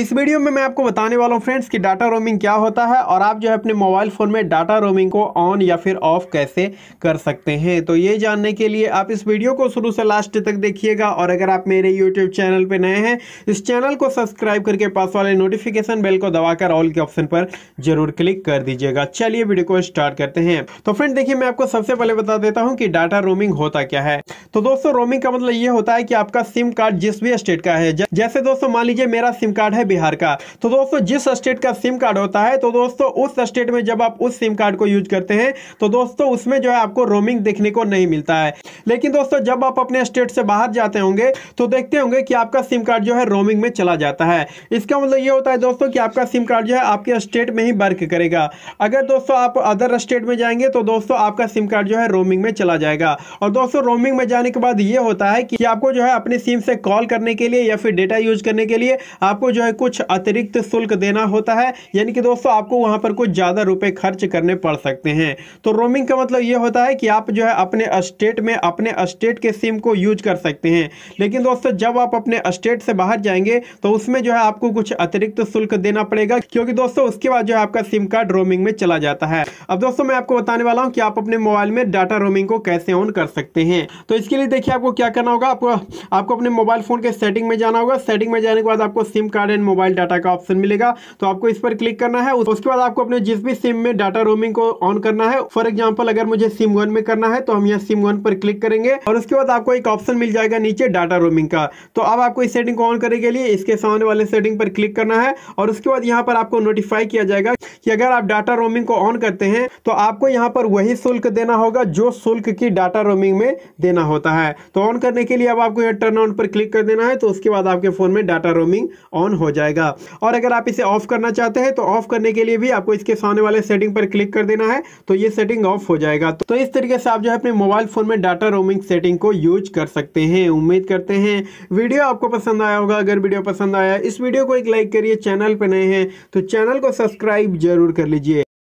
इस वीडियो में मैं आपको बताने वाला हूं फ्रेंड्स कि डाटा रोमिंग क्या होता है और आप जो है अपने मोबाइल फ़ोन में डाटा रोमिंग को ऑन या फिर ऑफ कैसे कर सकते हैं तो ये जानने के लिए आप इस वीडियो को शुरू से लास्ट तक देखिएगा और अगर आप मेरे यूट्यूब चैनल पर नए हैं इस चैनल को सब्सक्राइब करके पास वाले नोटिफिकेशन बेल को दबाकर ऑल के ऑप्शन पर जरूर क्लिक कर दीजिएगा चलिए वीडियो को स्टार्ट करते हैं तो फ्रेंड देखिए मैं आपको सबसे पहले बता देता हूँ कि डाटा रोमिंग होता क्या है तो दोस्तों रोमिंग का मतलब ये होता है कि आपका सिम कार्ड जिस भी स्टेट का है जैसे दोस्तों मान लीजिए मेरा सिम कार्ड है बिहार का तो दोस्तों जिस स्टेट का सिम कार्ड होता है तो दोस्तों उस स्टेट में जब आप उस सिम कार्ड को यूज करते हैं तो दोस्तों उसमें जो है आपको रोमिंग देखने को नहीं मिलता है लेकिन दोस्तों जब आप अपने स्टेट से बाहर जाते होंगे तो देखते होंगे कि आपका सिम कार्ड जो है रोमिंग में चला जाता है इसका मतलब ये होता है दोस्तों कि आपका सिम कार्ड जो है आपके स्टेट में ही वर्क करेगा अगर दोस्तों आप अदर स्टेट में जाएंगे तो दोस्तों आपका सिम कार्ड जो है रोमिंग में चला जाएगा और दोस्तों रोमिंग में जाने के बाद ये होता है कि आपको जो है अपने सिम से कॉल करने के लिए या फिर डेटा यूज करने के लिए आपको जो है है कुछ अतिरिक्त शुल्क देना होता है यानी कि दोस्तों आपको वहां पर कुछ ज़्यादा रुपए खर्च करने पड़ सकते हैं तो रोमिंग का मतलब यह होता है कि आप जो है अपने स्टेट में अपने स्टेट के सिम को यूज कर सकते हैं लेकिन दोस्तों जब आप अपने स्टेट से बाहर जाएंगे तो उसमें जो है आपको कुछ अतिरिक्त शुल्क देना पड़ेगा क्योंकि दोस्तों उसके बाद जो है आपका सिम कार्ड रोमिंग में चला जाता है अब दोस्तों मैं आपको बताने वाला हूँ कि आप अपने मोबाइल में डाटा रोमिंग को कैसे ऑन कर सकते हैं तो इसके लिए देखिए आपको क्या करना होगा आपको आपको अपने मोबाइल फोन के सेटिंग में जाना होगा सेटिंग में जाने के बाद आपको SIM card and mobile data का ऑप्शन मिलेगा तो आपको इस पर क्लिक करना है उसके बाद आपको अपने जिस भी सिम में डाटा रोमिंग को ऑन करना है फॉर एग्जाम्पल अगर मुझे सिम वन में करना है तो हम यहाँ सिम वन पर क्लिक करेंगे और उसके बाद आपको एक ऑप्शन मिल जाएगा नीचे डाटा रोमिंग का तो अब आपको इस सेटिंग को ऑन करने के लिए इसके सामने वाले सेटिंग पर क्लिक करना है और उसके बाद यहाँ पर आपको नोटिफाई किया जाएगा कि अगर आप डाटा रोमिंग को ऑन करते हैं तो आपको यहाँ पर वही शुल्क देना होगा जो शुल्क की डाटा रोमिंग में देना होता है तो ऑन करने के लिए अब आपको यहाँ टर्न ऑन पर क्लिक कर देना है तो उसके बाद आपके फोन में डाटा रोमिंग ऑन हो जाएगा और अगर आप इसे ऑफ करना चाहते हैं तो ऑफ करने के लिए भी आपको इसके सामने वाले सेटिंग पर क्लिक कर देना है तो ये सेटिंग ऑफ हो जाएगा तो इस तरीके से आप जो है अपने मोबाइल फोन में डाटा रोमिंग सेटिंग को यूज कर सकते हैं उम्मीद करते हैं वीडियो आपको पसंद आया होगा अगर वीडियो पसंद आया इस वीडियो को एक लाइक करिए चैनल पर नए हैं तो चैनल को सब्सक्राइब जरूर कर लीजिए